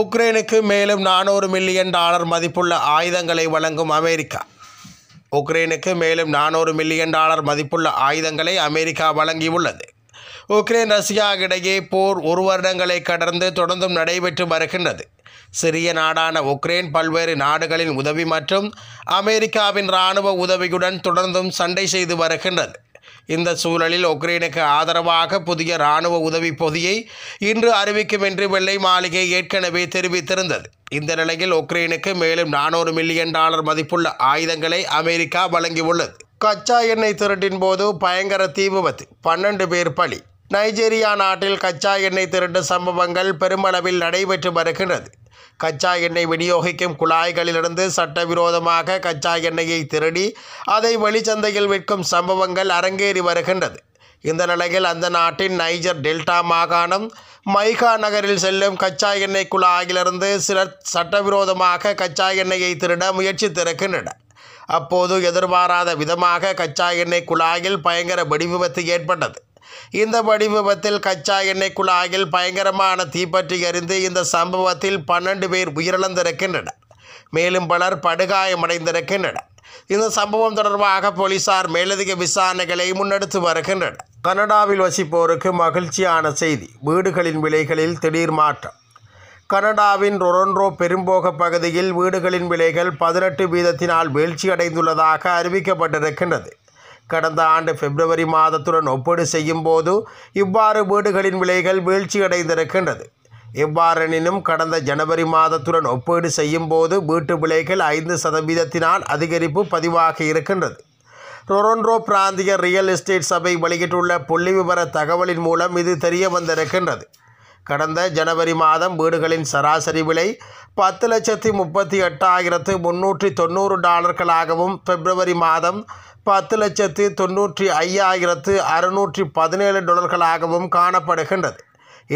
உக்ரைனுக்கு மேலும் நானூறு மில்லியன் டாலர் மதிப்புள்ள ஆயுதங்களை வழங்கும் அமெரிக்கா உக்ரைனுக்கு மேலும் நானூறு மில்லியன் டாலர் மதிப்புள்ள ஆயுதங்களை அமெரிக்கா வழங்கியுள்ளது உக்ரைன் ரஷ்யா இடையே போர் ஒரு வருடங்களை கடந்து தொடர்ந்தும் நடைபெற்று வருகின்றது சிறிய நாடான உக்ரைன் பல்வேறு நாடுகளின் உதவி மற்றும் அமெரிக்காவின் இராணுவ உதவியுடன் தொடர்ந்தும் சண்டை செய்து வருகின்றது இந்த சூழலில் உக்ரைனுக்கு ஆதரவாக புதிய இராணுவ உதவி பொதியை இன்று அறிவிக்கும் என்று வெள்ளை மாளிகை ஏற்கனவே தெரிவித்திருந்தது இந்த நிலையில் உக்ரைனுக்கு மேலும் நானூறு மில்லியன் டாலர் மதிப்புள்ள ஆயுதங்களை அமெரிக்கா வழங்கியுள்ளது கச்சா எண்ணெய் திருட்டின் போது பயங்கர தீ விபத்து பன்னெண்டு பேர் பலி நைஜீரியா நாட்டில் கச்சா எண்ணெய் திருட்டு சம்பவங்கள் பெருமளவில் நடைபெற்று வருகின்றது கச்சா எண்ணெய் விநியோகிக்கும் குழாய்களிலிருந்து சட்டவிரோதமாக கச்சா எண்ணெயை திருடி அதை வெளிச்சந்தையில் விற்கும் சம்பவங்கள் அரங்கேறி வருகின்றது இந்த நிலையில் அந்த நாட்டின் நைஜர் டெல்டா மாகாணம் மைகா நகரில் செல்லும் கச்சா எண்ணெய் குழாயிலிருந்து சிலர் சட்டவிரோதமாக கச்சா எண்ணெயை திருட முயற்சித்திருக்கின்றனர் அப்போது எதிர்பாராத விதமாக கச்சா எண்ணெய் குழாயில் பயங்கர வெடிவிபத்து ஏற்பட்டது இந்த வடிவத்தில் கச்சா எண்ணெய் குழாயில் பயங்கரமான தீப்பற்றி எறிந்து இந்த சம்பவத்தில் பன்னெண்டு பேர் உயிரிழந்திருக்கின்றனர் மேலும் பலர் படுகாயமடைந்திருக்கின்றனர் இந்த சம்பவம் தொடர்பாக போலீசார் மேலதிக விசாரணைகளை முன்னெடுத்து வருகின்றனர் கனடாவில் வசிப்போருக்கு மகிழ்ச்சியான செய்தி வீடுகளின் விலைகளில் திடீர் மாற்றம் கனடாவின் ரொரன்ரோ பெரும்போக பகுதியில் வீடுகளின் விலைகள் பதினெட்டு வீதத்தினால் வீழ்ச்சியடைந்துள்ளதாக அறிவிக்கப்பட்டிருக்கின்றது கடந்த ஆண்டு பிப்ரவரி மாதத்துடன் ஒப்பீடு செய்யும் போது இவ்வாறு வீடுகளின் விலைகள் வீழ்ச்சியடைந்திருக்கின்றது எவ்வாறெனினும் கடந்த ஜனவரி மாதத்துடன் ஒப்பீடு செய்யும் போது வீட்டு விலைகள் ஐந்து சதவீதத்தினால் அதிகரிப்பு பதிவாகி இருக்கின்றது ரொரோன்ரோ பிராந்திய ரியல் எஸ்டேட் சபை வெளியிட்டுள்ள புள்ளி விவர தகவலின் மூலம் இது தெரிய வந்திருக்கின்றது கடந்த ஜனவரி மாதம் வீடுகளின் சராசரி விலை பத்து லட்சத்தி முப்பத்தி எட்டாயிரத்து முன்னூற்றி தொண்ணூறு டாலர்களாகவும் பிப்ரவரி மாதம் பத்து லட்சத்து தொன்னூற்றி ஐயாயிரத்து அறுநூற்றி பதினேழு டொலர்களாகவும் காணப்படுகின்றது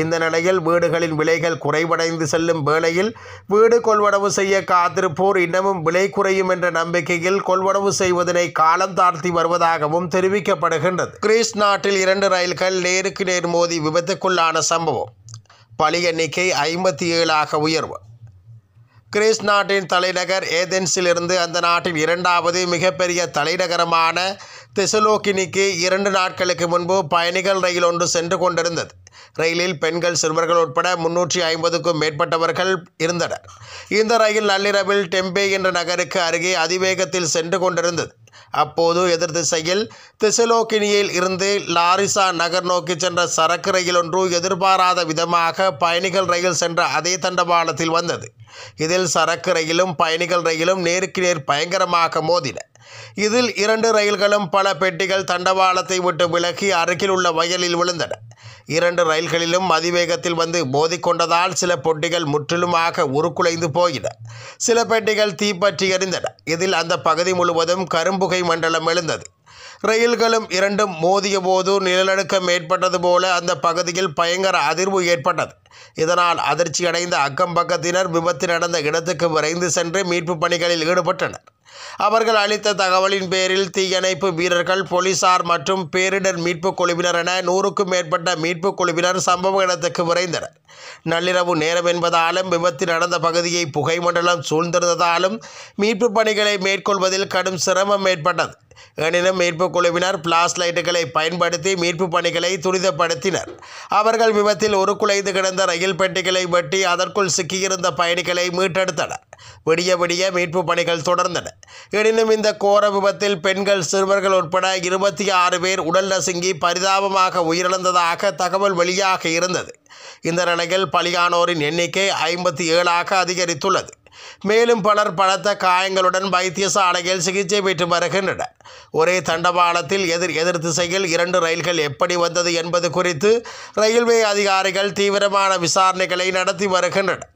இந்த நிலையில் வீடுகளின் விலைகள் குறைவடைந்து செல்லும் வேளையில் வீடு கொள்வனவு செய்ய காத்திருப்போர் இன்னமும் விலை குறையும் என்ற நம்பிக்கையில் கொள்வனவு செய்வதனை காலம் தாழ்த்தி வருவதாகவும் தெரிவிக்கப்படுகின்றது கிரீஸ் நாட்டில் இரண்டு ரயில்கள் நேருக்கு நேர் மோதி விபத்துக்குள்ளான சம்பவம் பலி எண்ணிக்கை ஐம்பத்தி ஏழாக உயர்வு கிரீஸ் நாட்டின் தலைநகர் ஏதென்ஸிலிருந்து அந்த நாட்டின் இரண்டாவது மிகப்பெரிய தலைநகரமான திசலோக்கினிக்கு இரண்டு நாட்களுக்கு முன்பு பயணிகள் ரயில் ஒன்று சென்று கொண்டிருந்தது ரயிலில் பெண்கள் சிறுவர்கள் உட்பட முன்னூற்றி ஐம்பதுக்கும் மேற்பட்டவர்கள் இருந்தனர் இந்த ரயில் நள்ளிரவில் டெம்பே என்ற நகருக்கு அருகே அதிவேகத்தில் சென்று கொண்டிருந்தது அப்போது எதிர் திசையில் திசலோக்கினியில் இருந்து லாரிசா நகர் நோக்கி சென்ற சரக்கு ரயில் ஒன்று எதிர்பாராத விதமாக பயணிகள் ரயில் சென்ற அதே தண்டவாளத்தில் வந்தது இதில் சரக்கு ரயிலும் பயணிகள் ரயிலும் நேருக்கு நேர் பயங்கரமாக மோதின இதில் இரண்டு ரயில்களும் பல பெட்டிகள் தண்டவாளத்தை விட்டு விலகி அருகில் உள்ள வயலில் விழுந்தன இரண்டு ரயில்களிலும் அதிவேகத்தில் வந்து மோதிக்கொண்டதால் சில பொட்டிகள் முற்றிலுமாக உருக்குலைந்து போயின சில பெட்டிகள் தீப்பற்றி எறிந்தன இதில் அந்த பகுதி முழுவதும் கரும்புகை மண்டலம் எழுந்தது ரயில்களும் இரண்டும் மோதிய போது நிலநடுக்கம் ஏற்பட்டது போல அந்த பகுதியில் பயங்கர அதிர்வு ஏற்பட்டது இதனால் அதிர்ச்சியடைந்த அக்கம்பக்கத்தினர் விபத்து நடந்த இடத்துக்கு விரைந்து சென்று மீட்பு பணிகளில் ஈடுபட்டனர் அவர்கள் அளித்த தகவலின் பேரில் தீயணைப்பு வீரர்கள் போலீசார் மற்றும் பேரிடர் மீட்புக் குழுவினர் என நூறுக்கும் மேற்பட்ட மீட்புக் குழுவினர் சம்பவ இடத்துக்கு விரைந்தனர் நள்ளிரவு நேரம் என்பதாலும் விபத்து நடந்த பகுதியை புகைமண்டலம் சூழ்ந்திருந்ததாலும் மீட்புப் பணிகளை மேற்கொள்வதில் கடும் சிரமம் ஏற்பட்டது எனினும் மீட்பு குழுவினர் பிளாஸ் லைட்டுகளை பயன்படுத்தி மீட்பு பணிகளை துரிதப்படுத்தினர் அவர்கள் விபத்தில் ஒரு குலைந்து கிடந்த ரயில் பெட்டிகளை வெட்டி அதற்குள் சிக்கியிருந்த பயணிகளை மீட்டெடுத்தனர் விடிய விடிய மீட்பு பணிகள் தொடர்ந்தன எனினும் இந்த கோர விபத்தில் பெண்கள் சிறுவர்கள் உட்பட இருபத்தி ஆறு பேர் உடல் நசுங்கி பரிதாபமாக உயிரிழந்ததாக தகவல் வெளியாக இருந்தது இந்த நிலையில் பலியானோரின் எண்ணிக்கை ஐம்பத்தி ஏழாக அதிகரித்துள்ளது மேலும் பலர் பலத்த காயங்களுடன் வைத்தியசாலையில் சிகிச்சை பெற்று வருகின்றனர் ஒரே தண்டவாளத்தில் எதிர் எதிர் திசையில் இரண்டு ரயில்கள் எப்படி வந்தது என்பது குறித்து ரயில்வே அதிகாரிகள் தீவிரமான விசாரணைகளை நடத்தி வருகின்றனர்